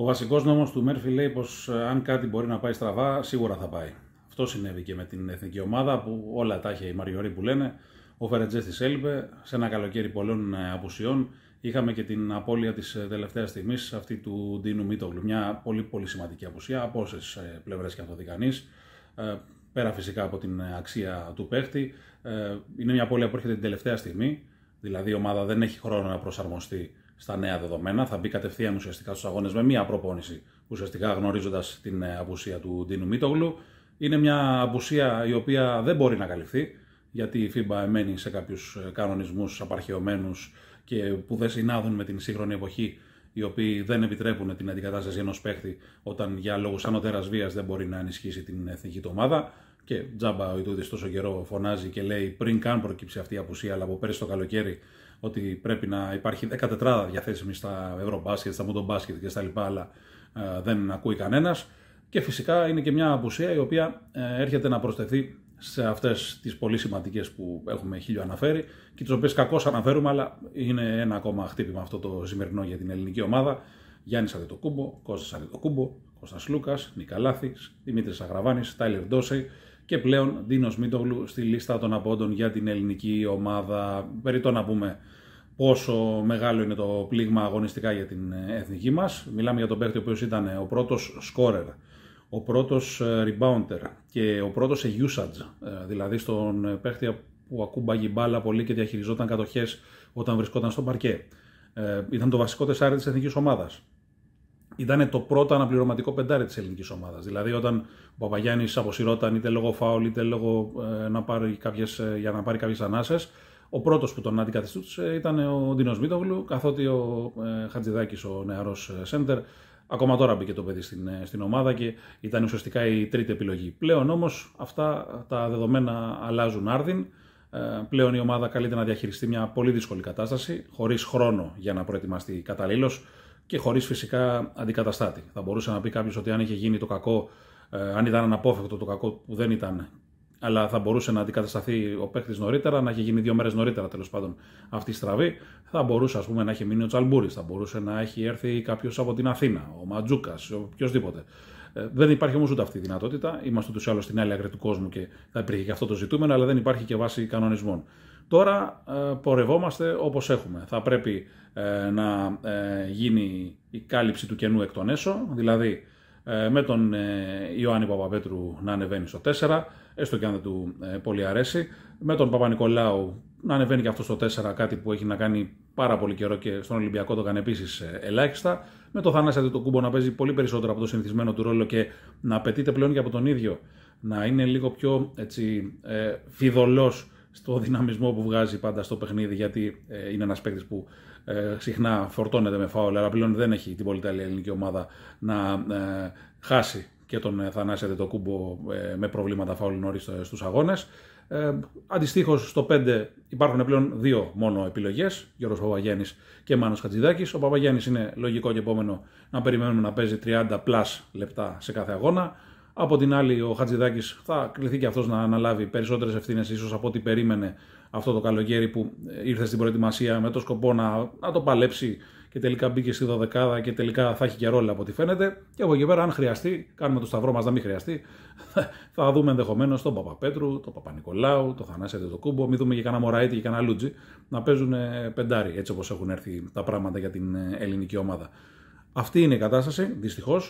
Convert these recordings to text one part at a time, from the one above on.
Ο βασικός νόμος του Μέρφυ λέει πως ε, αν κάτι μπορεί να πάει στραβά, σίγουρα θα πάει. Αυτό συνέβη και με την εθνική ομάδα που όλα τα είχε η Μαριωρή που λένε. Ο Φερετζές της έλειπε. Σε ένα καλοκαίρι πολλών ε, απουσιών είχαμε και την απώλεια της ε, τελευταίας στιγμής αυτή του Ντίνου Μίτογλου. Μια πολύ πολύ σημαντική απουσία από όσες πλευρές και αν το δει κανεί. Πέρα φυσικά από την αξία του παίχτη. Είναι μια απώλεια που έρχεται την τελευταία στιγμή. Δηλαδή η ομάδα δεν έχει χρόνο να προσαρμοστεί στα νέα δεδομένα. Θα μπει κατευθείαν ουσιαστικά στους αγώνες με μία προπόνηση, ουσιαστικά γνωρίζοντας την ε, απουσία του Ντίνου Μίτογλου. Είναι μια απουσία η οποία δεν μπορεί να καλυφθεί, γιατί η FIBA εμένει σε κάποιους ε, κανονισμούς απαρχαιωμένους και που δεν συνάδουν με την σύγχρονη εποχή, οι οποίοι δεν επιτρέπουν την αντικατάσταση ενός παίχτη όταν για λόγους ανωτέρας βίας δεν μπορεί να ενισχύσει την εθνική του ομάδα. Και τζάμπα ο Ιτούδης τόσο καιρό φωνάζει και λέει πριν καν προκύψει αυτή η απουσία, αλλά από πέρυσι το καλοκαίρι ότι πρέπει να υπάρχει τετράδα διαθέσιμη στα ευρωμπάσκετ, στα μοντομπάσκετ και στα λοιπά, αλλά ε, δεν ακούει κανένας. Και φυσικά είναι και μια απουσία η οποία ε, έρχεται να προσθεθεί σε αυτές τις πολύ σημαντικές που έχουμε χίλιο αναφέρει και τις οποίες κακώς αναφέρουμε, αλλά είναι ένα ακόμα χτύπημα αυτό το σημερινό για την ελληνική ομάδα. Γιάννης Αδετοκούμπο, Κώστας Αδετοκούμπο, Κώστας Λούκας, Νικαλάθη, Δημήτρης Αγραβάνης, Τάιλερ Ντόσεϊ και πλέον Ντίνο Μίτογλου στη λίστα των απόντων για την ελληνική ομάδα. Περί το να πούμε πόσο μεγάλο είναι το πλήγμα αγωνιστικά για την ε, εθνική μας. Μιλάμε για τον παίχτη ο οποίος ήταν ε, ο πρώτος σκόρερ, ο πρώτος ε, rebounder και ο πρώτος usage, δηλαδή στον παίχτη που ακούμπαγε μπάλα πολύ και διαχειριζόταν κατοχές όταν βρισκόταν στο παρκέ. Ήταν το βασικό τεσάρι της εθνικής ομάδας ήταν το πρώτο αναπληρωματικό πεντάρι της ελληνικής ομάδας. Δηλαδή, όταν ο Παπαγιάννης αποσυρώταν είτε λόγω φάουλ είτε λόγω ε, να πάρει κάποιες, ε, για να πάρει κάποιες ανάσες, ο πρώτος που τον αντικαθιστούσε ήταν ο Ντίνος Μίτογλου, καθότι ο ε, Χατζηδάκης, ο νεαρός σέντερ, ακόμα τώρα μπήκε το παιδί στην, ε, στην ομάδα και ήταν ουσιαστικά η τρίτη επιλογή. Πλέον όμως αυτά τα δεδομένα αλλάζουν άρδιν. Ε, πλέον η ομάδα καλείται να διαχειριστεί μια πολύ δύσκολη κατάσταση, χωρίς χρόνο για να προετοιμαστεί καταλήλως και χωρίς φυσικά αντικαταστάτη. Θα μπορούσε να πει κάποιος ότι αν είχε γίνει το κακό, ε, αν ήταν αναπόφευκτο το κακό που δεν ήταν, αλλά θα μπορούσε να αντικατασταθεί ο παίκτη νωρίτερα, να είχε γίνει δύο μέρες νωρίτερα τέλος πάντων αυτή η στραβή, θα μπορούσε ας πούμε, να έχει μείνει ο Τσαλμπούρη, θα μπορούσε να έχει έρθει κάποιος από την Αθήνα, ο Ματζούκας, οποιοδήποτε. Ε, δεν υπάρχει όμως ούτε αυτή η δυνατότητα. Είμαστε ούτως ή άλλως στην άλλη άκρη του κόσμου και θα υπήρχε και αυτό το ζητούμενο, αλλά δεν υπάρχει και βάση κανονισμών. Τώρα ε, πορευόμαστε όπως έχουμε. Θα πρέπει ε, να ε, γίνει η κάλυψη του κενού εκ των έσω, δηλαδή ε, με τον Ιωάννη Παπαπέτρου να ανεβαίνει στο 4, έστω και αν δεν του πολύ αρέσει, με τον Παπα-Νικολάου να ανεβαίνει και αυτό στο 4, κάτι που έχει να κάνει πάρα πολύ καιρό και στον Ολυμπιακό το κάνει επίση ελάχιστα. Με τον Θανάση κούμπο να παίζει πολύ περισσότερο από το συνηθισμένο του ρόλο και να απαιτείται πλέον και από τον ίδιο να είναι λίγο πιο έτσι, φιδωλός στο δυναμισμό που βγάζει πάντα στο παιχνίδι, γιατί ε, είναι ένας παίκτης που ε, συχνά φορτώνεται με φάουλ, αλλά πλέον δεν έχει την πολυτέλεια ελληνική ομάδα να ε, χάσει και τον Θανάση Αντετοκούμπο ε, με προβλήματα φάουλ νωρίς στους αγώνες. Ε, Αντιστοίχως στο 5 υπάρχουν πλέον δύο μόνο επιλογές, Γιώργος Παπαγέννη και Μάνος Χατζηδάκης. Ο Παπαγέννη είναι λογικό και επόμενο να περιμένουμε να παίζει 30 πλάσ λεπτά σε κάθε αγώνα. Από την άλλη, ο Χατζηδάκης θα κληθεί και αυτός να αναλάβει περισσότερες ευθύνες, ίσως από ό,τι περίμενε αυτό το καλοκαίρι που ήρθε στην προετοιμασία με το σκοπό να, να το παλέψει και τελικά μπήκε στη δωδεκάδα και τελικά θα έχει και ρόλο από ό,τι φαίνεται. Και από εκεί πέρα, αν χρειαστεί, κάνουμε το σταυρό μας να μην χρειαστεί, θα δούμε ενδεχομένως τον Παπαπέτρου, τον Παπα-Νικολάου, τον Θανάση τον Κούμπο, μην δούμε και κανένα Μωραήτη και κανένα Λούτζι να παίζουν ε, πεντάρι έτσι όπως έχουν έρθει τα πράγματα για την ε, ελληνική ομάδα. Αυτή είναι η κατάσταση, δυστυχώς.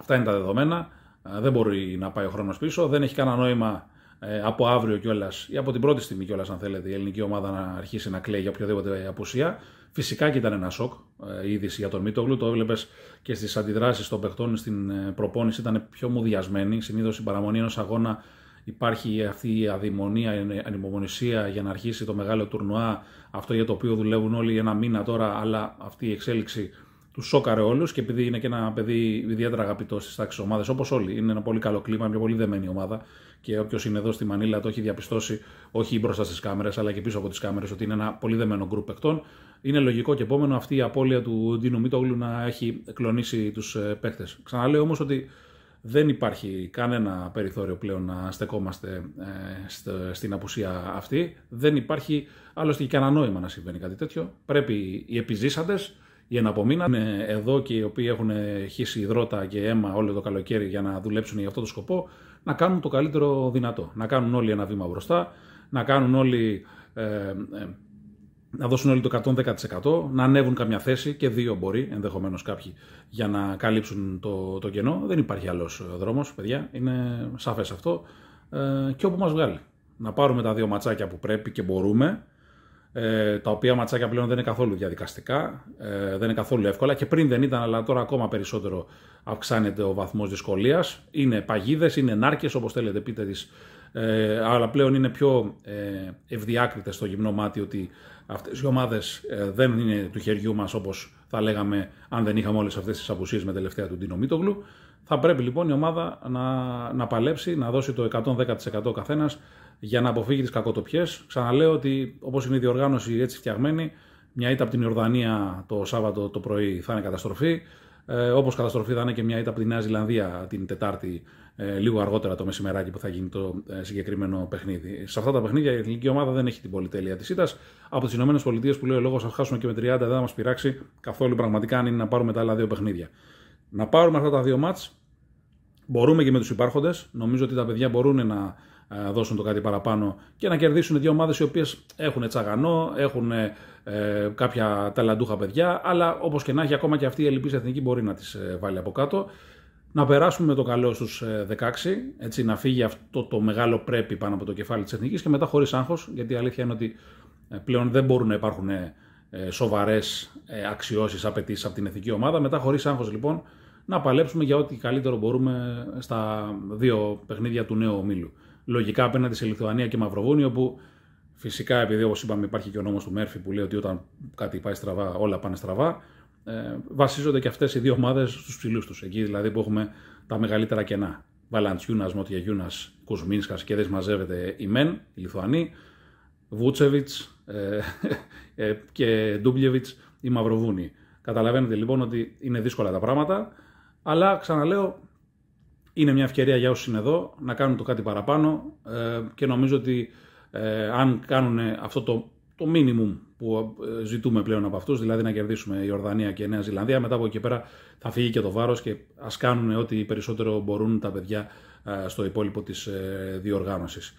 Αυτά είναι τα δεδομένα δεν μπορεί να πάει ο χρόνος πίσω. Δεν έχει κανένα νόημα ε, από αύριο κιόλας ή από την πρώτη στιγμή κιόλας, αν θέλετε, η ελληνική ομάδα να αρχίσει να κλαίει για οποιοδήποτε απουσία. Φυσικά και ήταν ένα σοκ ε, η είδηση για τον Μίτογλου. Το έβλεπες και στις αντιδράσεις των παιχτών στην ε, προπόνηση ήταν πιο μουδιασμένη. Συνήθως η παραμονή ενός αγώνα υπάρχει αυτή η αδειμονία, η ανυπομονησία για να αρχίσει το μεγάλο τουρνουά, αυτό για το οποίο δουλεύουν όλοι ένα μήνα τώρα, αλλά αυτή η εξέλιξη του σόκαρε όλους και επειδή είναι και ένα παιδί ιδιαίτερα αγαπητό στις τάξεις ομάδες, όπως όλοι. Είναι ένα πολύ καλό κλίμα, μια πολύ δεμένη ομάδα. Και όποιος είναι εδώ στη Μανίλα το έχει διαπιστώσει, όχι μπροστά στις κάμερες, αλλά και πίσω από τις κάμερες, ότι είναι ένα πολύ δεμένο γκρουπ παιχτών. Είναι λογικό και επόμενο αυτή η απώλεια του Ντίνου Μίτογλου να έχει κλονίσει τους ε, παίχτε. Ξαναλέω όμως ότι δεν υπάρχει κανένα περιθώριο πλέον να στεκόμαστε ε, στην απουσία αυτή. Δεν υπάρχει άλλωστε και κανένα νόημα να συμβαίνει κάτι τέτοιο. Πρέπει οι επιζήσαντες για να ε, εδώ και οι οποίοι έχουν χύσει υδρότα και αίμα όλο το καλοκαίρι για να δουλέψουν για αυτό το σκοπό, να κάνουν το καλύτερο δυνατό. Να κάνουν όλοι ένα βήμα μπροστά, να κάνουν όλοι. Ε, ε, να δώσουν όλοι το 110%, να ανέβουν καμιά θέση και δύο μπορεί ενδεχομένως κάποιοι για να καλύψουν το, το κενό. Δεν υπάρχει άλλος δρόμος, παιδιά, είναι σαφές αυτό και όπου μας βγάλει. Να πάρουμε τα δύο ματσάκια που πρέπει και μπορούμε, ε, τα οποία ματσάκια πλέον δεν είναι καθόλου διαδικαστικά, ε, δεν είναι καθόλου εύκολα και πριν δεν ήταν, αλλά τώρα ακόμα περισσότερο αυξάνεται ο βαθμός δυσκολίας. Είναι παγίδες, είναι νάρκες, όπως θέλετε πείτε τις, ε, αλλά πλέον είναι πιο ε, ευδιάκριτες στο γυμνό μάτι ότι αυτές οι ομάδες ε, δεν είναι του χεριού μας όπως θα λέγαμε αν δεν είχαμε όλες αυτές τις απουσίες με τελευταία του Ντίνο Μίτογλου. Θα πρέπει λοιπόν η ομάδα να, να παλέψει, να δώσει το 110% καθένας για να αποφύγει τις κακοτοπιές. Ξαναλέω ότι όπως είναι η διοργάνωση έτσι φτιαγμένη, μια ήττα από την Ιορδανία το Σάββατο το πρωί θα είναι καταστροφή. Ε, Όπως καταστροφή θα είναι και μια ήττα από τη Νέα Ζηλανδία την Τετάρτη, ε, λίγο αργότερα το μεσημεράκι που θα γίνει το ε, συγκεκριμένο παιχνίδι. Σε αυτά τα παιχνίδια η ελληνική ομάδα δεν έχει την πολυτέλεια της ήττας. Από τις ΗΠΑ που λέει ο λόγος, θα χάσουμε και με 30, δεν θα μας πειράξει καθόλου πραγματικά αν είναι να πάρουμε τα άλλα δύο παιχνίδια. Να πάρουμε αυτά τα δύο μάτ. Μπορούμε και με τους υπάρχοντες. Νομίζω ότι τα παιδιά μπορούν να ε, δώσουν το κάτι παραπάνω και να κερδίσουν δύο ομάδες οι οποίες έχουν τσαγανό, έχουν ε, κάποια ταλαντούχα παιδιά, αλλά όπως και να έχει ακόμα και αυτή η ελληνική εθνική μπορεί να τις ε, βάλει από κάτω. Να περάσουμε το καλό στους 16, ε, έτσι, να φύγει αυτό το μεγάλο πρέπει πάνω από το κεφάλι της εθνικής και μετά χωρίς άγχος, γιατί η αλήθεια είναι ότι πλέον δεν μπορούν να υπάρχουν σοβαρές αξιώσεις, απαιτήσεις από την εθνική ομάδα. Μετά χωρίς άγχος λοιπόν να παλέψουμε για ό,τι καλύτερο μπορούμε στα δύο παιχνίδια του νέου ομίλου λογικά απέναντι σε Λιθουανία και Μαυροβούνιο, που φυσικά επειδή όπως είπαμε υπάρχει και ο νόμος του Μέρφυ που λέει ότι όταν κάτι πάει στραβά, όλα πάνε στραβά. Ε, βασίζονται και αυτές οι δύο ομάδες στους ψηλούς τους. Εκεί δηλαδή που έχουμε τα μεγαλύτερα κενά. Βαλαντσιούνα, Μοτιαγιούνα, Κουσμίνσκας και δεν μαζεύεται η ΜΕΝ, η Λιθουανή, Βούτσεβιτ ε, ε, και Ντούμπλεβιτ, η Μαυροβούνοι. Καταλαβαίνετε λοιπόν ότι είναι δύσκολα τα πράγματα, αλλά ξαναλέω είναι μια ευκαιρία για όσους είναι εδώ να κάνουν το κάτι παραπάνω ε, και νομίζω ότι ε, αν κάνουν αυτό το, το minimum που ε, ζητούμε πλέον από αυτούς, δηλαδή να κερδίσουμε η Ορδανία και η Νέα Ζηλανδία, μετά από εκεί πέρα θα φύγει και το βάρος και ας κάνουν ό,τι περισσότερο μπορούν τα παιδιά ε, στο υπόλοιπο της ε, διοργάνωσης.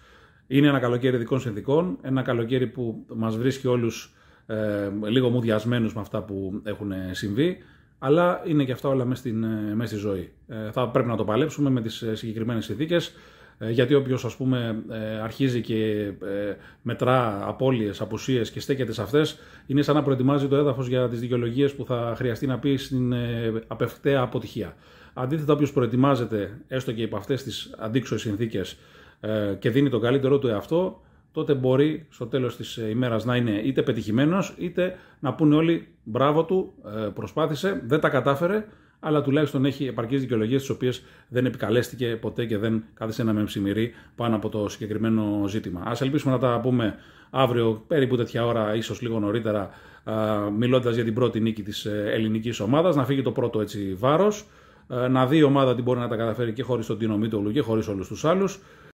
Είναι ένα καλοκαίρι δικών συνθηκών, ένα καλοκαίρι που μας βρίσκει όλους ε, λίγο μουδιασμένους με αυτά που έχουν συμβεί. Αλλά είναι και αυτά όλα μέσα, στην, ε, στη ζωή. Ε, θα πρέπει να το παλέψουμε με τις ε, συγκεκριμένες συνθήκες. Γιατί όποιος ας πούμε αρχίζει και μετρά απώλειες, απουσίες και στέκεται σε αυτές είναι σαν να προετοιμάζει το έδαφος για τις δικαιολογίες που θα χρειαστεί να πει στην απευθεία αποτυχία. Αντίθετα όποιος προετοιμάζεται έστω και υπό αυτές τις αντίξωες συνθήκες και δίνει τον καλύτερό του εαυτό τότε μπορεί στο τέλος της ε, ημέρας να είναι είτε πετυχημένος, είτε να πούνε όλοι μπράβο του, ε, προσπάθησε, δεν τα κατάφερε, αλλά τουλάχιστον έχει επαρκείς δικαιολογίες τις οποίες δεν επικαλέστηκε ποτέ και δεν κάθισε να με πάνω από το συγκεκριμένο ζήτημα. Ας ελπίσουμε να τα πούμε αύριο περίπου τέτοια ώρα, ίσως λίγο νωρίτερα, μιλώντας για την πρώτη νίκη της ε, ελληνικής ομάδας, να φύγει το πρώτο έτσι βάρος, να δει η ομάδα τι μπορεί να τα καταφέρει και χωρίς τον Τίνο Μήτωλου και χωρίς όλους τους άλλους.